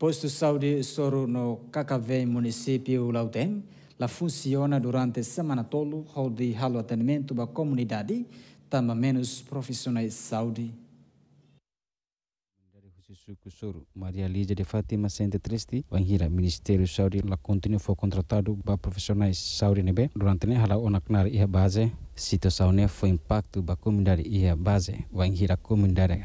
Posto Saúde Soro no Cacavém, município Laudem, la funciona durante semana tolo, de halo atendimento da comunidade, também menos profissionais de saúde. Maria Lídia de Fátima Sente Triste, Wangira, Ministério Saúde, lá continua foi contratado para profissionais saúde durante a hora e a base, citosaune foi impacto um bakumin dari ia base wan hira kumin dari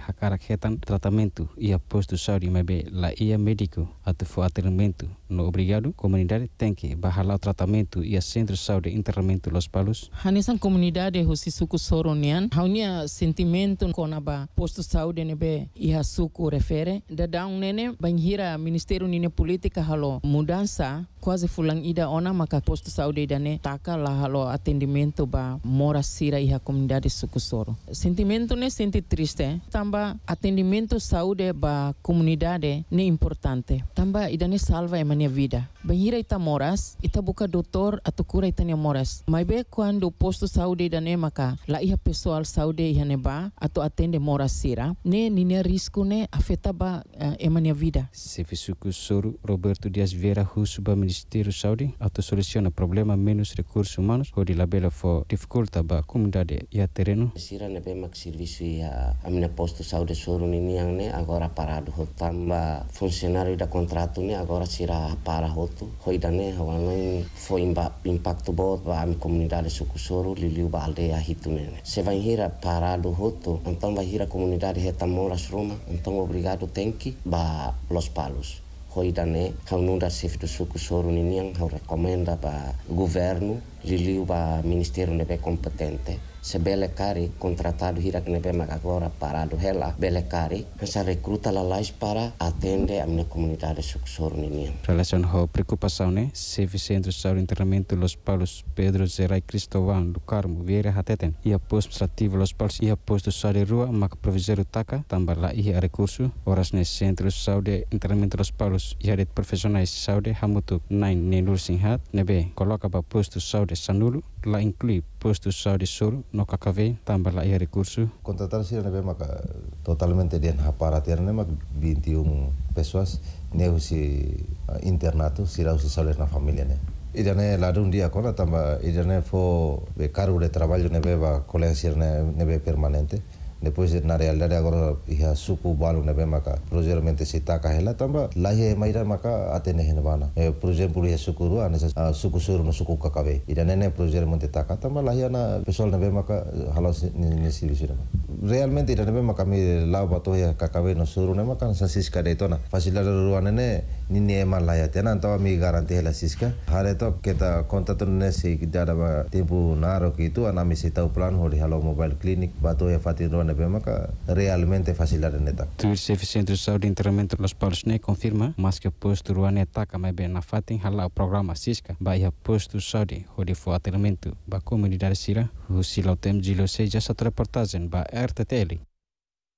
ketan tratamento ia posto sauri mebe la ia médico atu fo atendimento No obrigado, comunidade tem que barrar o tratamento e a Centro de Saúde Internamento Los Palos. Hanisan comunidade husi suku soronian, unha sentimento kona ba posto saúde nebe a suku refere. da um nene banhira Ministério Nine Política halo mudança quase fulang ida ona maka posto saúde dane taka la halo atendimento ba mora sira iha comunidade suku soro. Sentimento ne senti triste, tamba atendimento saúde ba comunidade ne importante. Tamba idane salva ema na minha vida. Bem, ira ita moras, ita buka doktor atau cura ita nia moras. Mas bem quando o posto saúde da Nemaka, la iha pessoal saúde iha neba, atau atende moras sira, ne nina risco ne afeta ba uh, eh, emania vida. Se fisuku soro Roberto Dias Vera Husuba Ministério Saúde, atau tu soluciona problema menos recursos humanos, kodi labela fo difficulta ba comunidade iha terreno. Sira nebe mak serviço iha amina posto saúde soro nini yang ne agora parado, tamba funcionário da contrato ne agora sira para hotu hoidane hawanai foi impacto bot para a comunidade sukusoro liliu ba aldeia hitunene se vai hira para do roto então vai hira comunidade retamora roma, então obrigado tenki ba los palos hoidane nunda sif do sukusoro niniang recomenda ba governo liliuba ministerio nebe competente se bele kari contratado hira que nebe agora parado hela bele kari se recruta la lais para atende a minha comunidade sucessor nini relação ho preocupação né se vicente sobre internamento los paulos pedro zerai cristovão do carmo vieira hateten e posto administrativo los paulos e após posto sari rua mac provisório taca tambah la ia recurso horas ne centro saude internamento los paulos e profissionais saude hamutu nine nenur singhat nebe coloca para posto saude de Sanulu la inclui posto Sao de Soro no KKV, tambah la ia recurso. Contratar sirene be maka totalmente den hapara tiarne mak 21 pessoas neu si internato sirau si soles na familia ne. Irane la un dia kona tamba irane fo be cargo de trabalho ne beba colegia ne be permanente. Depois de na realidade agora ia suku balu nebe maka projeto mente sita kahela tamba lahi e maira maka ate nehe bana E projeto puri ia suku ru ane suku suru no suku kakabe. Ida nene projeto mente taka tamba lahi ana pesol nebe maka halos nisi bisirama realmente ira nebe makami lau bato ya kakabe no suru ne makan sa siska de tona fasila ruane ne ni ya ne ema ya laya tena to mi garanti hela siska hare to keta konta to ne kita ada ba tipu naro ki tu anami tau plan holi halo mobile clinic bato ya fatin ruane be maka realmente fasila ne ta tu se centro sau de konfirma, los palos ne confirma mas que posto ruane ta kama be na fatin hala programa siska ba ya posto saudi hori fo atermento ba dari sira husi tem jilo seja satu reportazen ba er تحت